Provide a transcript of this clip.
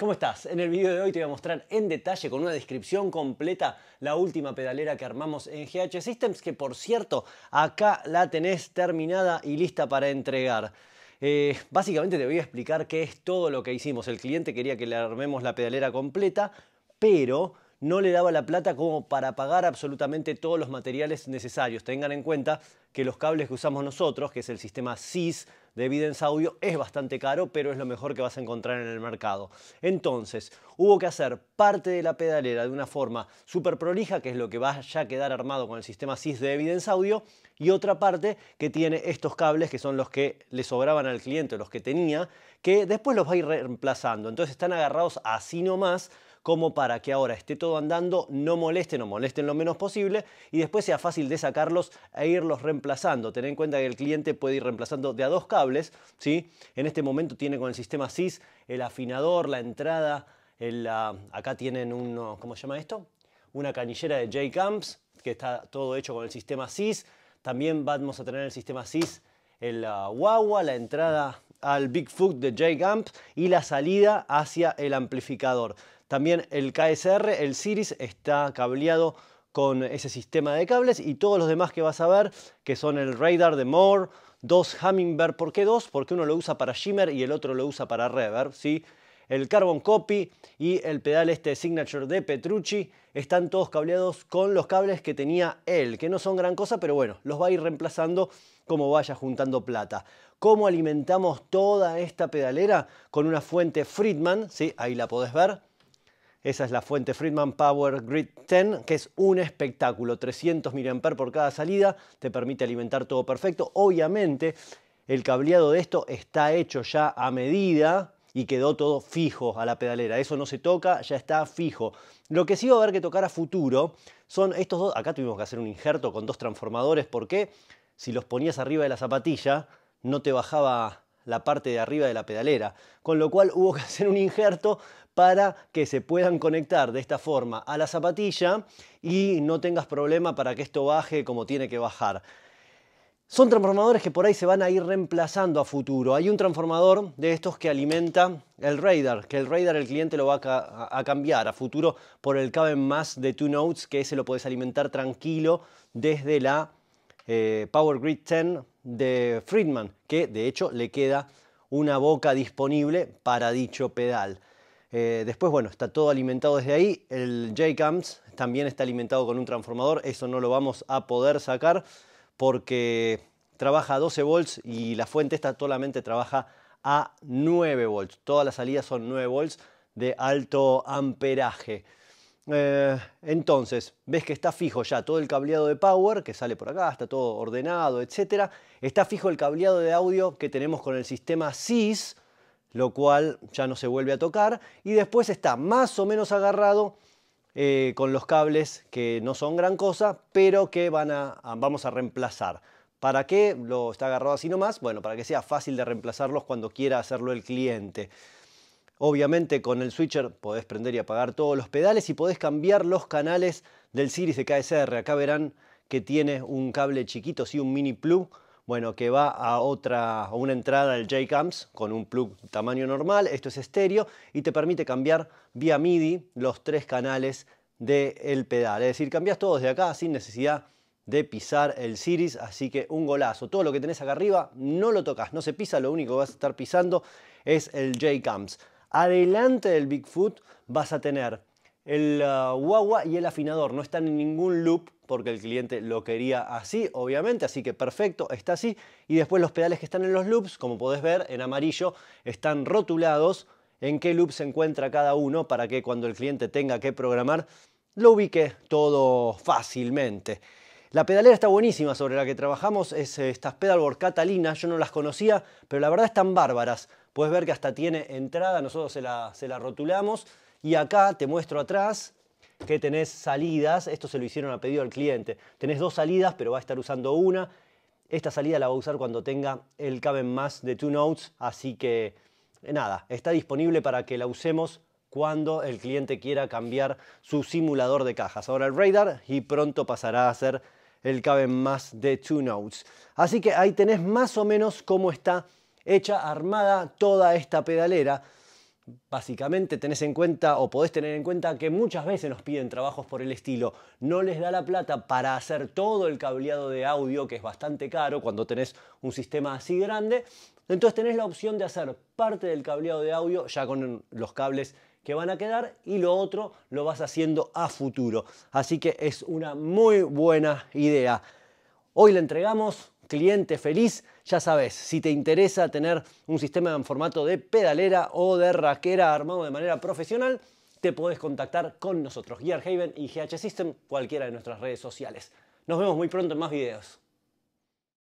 ¿Cómo estás? En el video de hoy te voy a mostrar en detalle con una descripción completa la última pedalera que armamos en GH Systems que por cierto acá la tenés terminada y lista para entregar. Eh, básicamente te voy a explicar qué es todo lo que hicimos. El cliente quería que le armemos la pedalera completa, pero no le daba la plata como para pagar absolutamente todos los materiales necesarios. Tengan en cuenta que los cables que usamos nosotros, que es el sistema SIS de Evidence Audio, es bastante caro, pero es lo mejor que vas a encontrar en el mercado. Entonces, hubo que hacer parte de la pedalera de una forma súper prolija, que es lo que va a quedar armado con el sistema SIS de Evidence Audio, y otra parte que tiene estos cables, que son los que le sobraban al cliente, los que tenía, que después los va a ir reemplazando. Entonces están agarrados así nomás como para que ahora esté todo andando, no molesten o molesten lo menos posible y después sea fácil de sacarlos e irlos reemplazando. Ten en cuenta que el cliente puede ir reemplazando de a dos cables, ¿sí? En este momento tiene con el sistema SIS el afinador, la entrada, acá tienen uno, ¿cómo se llama esto? Una canillera de J-Camps, que está todo hecho con el sistema SIS. También vamos a tener el sistema SIS, el uh, Wawa, la entrada al Bigfoot de J-Camps y la salida hacia el amplificador. También el KSR, el Siris, está cableado con ese sistema de cables y todos los demás que vas a ver, que son el radar de Moore, dos Hummingbird. ¿Por qué dos? Porque uno lo usa para shimmer y el otro lo usa para reverb, ¿sí? El Carbon Copy y el pedal este Signature de Petrucci están todos cableados con los cables que tenía él, que no son gran cosa, pero bueno, los va a ir reemplazando como vaya juntando plata. ¿Cómo alimentamos toda esta pedalera? Con una fuente Friedman, ¿sí? ahí la podés ver, esa es la fuente Friedman Power Grid 10, que es un espectáculo. 300 mAh por cada salida, te permite alimentar todo perfecto. Obviamente, el cableado de esto está hecho ya a medida y quedó todo fijo a la pedalera. Eso no se toca, ya está fijo. Lo que sí va a haber que tocar a futuro son estos dos. Acá tuvimos que hacer un injerto con dos transformadores porque si los ponías arriba de la zapatilla no te bajaba la parte de arriba de la pedalera. Con lo cual hubo que hacer un injerto para que se puedan conectar de esta forma a la zapatilla y no tengas problema para que esto baje como tiene que bajar. Son transformadores que por ahí se van a ir reemplazando a futuro. Hay un transformador de estos que alimenta el radar, que el radar el cliente lo va a, cambiar a futuro por el caben más de Two Notes, que ese lo puedes alimentar tranquilo desde la eh, Power Grid 10 de Friedman, que de hecho le queda una boca disponible para dicho pedal. Eh, después, bueno, está todo alimentado desde ahí. El J-Cams también está alimentado con un transformador. Eso no lo vamos a poder sacar porque trabaja a 12 volts y la fuente esta solamente trabaja a 9 volts. Todas las salidas son 9 volts de alto amperaje. Eh, entonces, ves que está fijo ya todo el cableado de power que sale por acá, está todo ordenado, etc. Está fijo el cableado de audio que tenemos con el sistema SIS lo cual ya no se vuelve a tocar y después está más o menos agarrado eh, con los cables que no son gran cosa, pero que van a, vamos a reemplazar. ¿Para qué lo está agarrado así nomás? Bueno, para que sea fácil de reemplazarlos cuando quiera hacerlo el cliente. Obviamente con el switcher podés prender y apagar todos los pedales y podés cambiar los canales del Siris de KSR. Acá verán que tiene un cable chiquito, sí, un mini plug bueno, que va a otra, una entrada del J-Camps con un plug tamaño normal, esto es estéreo, y te permite cambiar vía MIDI los tres canales del pedal. Es decir, cambias todo de acá sin necesidad de pisar el Siris. así que un golazo. Todo lo que tenés acá arriba no lo tocas, no se pisa, lo único que vas a estar pisando es el J-Camps. Adelante del Bigfoot vas a tener el ah, guagua y el afinador. No están en ningún loop porque el cliente lo quería así, obviamente, así que perfecto, está así. Y después los pedales que están en los loops, como podés ver en amarillo, están rotulados en qué loop se encuentra cada uno para que cuando el cliente tenga que programar lo ubique todo fácilmente. La pedalera está buenísima sobre la que trabajamos, es eh, estas pedalboard Catalina, yo no las conocía, pero la verdad están bárbaras. Puedes ver que hasta tiene entrada, nosotros se la, se la rotulamos y acá te muestro atrás que tenés salidas, esto se lo hicieron a pedido al cliente. Tenés dos salidas, pero va a estar usando una. Esta salida la va a usar cuando tenga el caben más de Two Notes, así que eh, nada, está disponible para que la usemos cuando el cliente quiera cambiar su simulador de cajas. Ahora el radar y pronto pasará a ser el caben más de Two Notes. Así que ahí tenés más o menos cómo está hecha armada toda esta pedalera básicamente tenés en cuenta o podés tener en cuenta que muchas veces nos piden trabajos por el estilo. No les da la plata para hacer todo el cableado de audio, que es bastante caro cuando tenés un sistema así grande. Entonces tenés la opción de hacer parte del cableado de audio ya con los cables que van a quedar y lo otro lo vas haciendo a futuro. Así que es una muy buena idea. Hoy le entregamos cliente feliz, ya sabes, si te interesa tener un sistema en formato de pedalera o de raquera armado de manera profesional, te puedes contactar con nosotros, Gear Haven y GH System, cualquiera de nuestras redes sociales. Nos vemos muy pronto en más videos.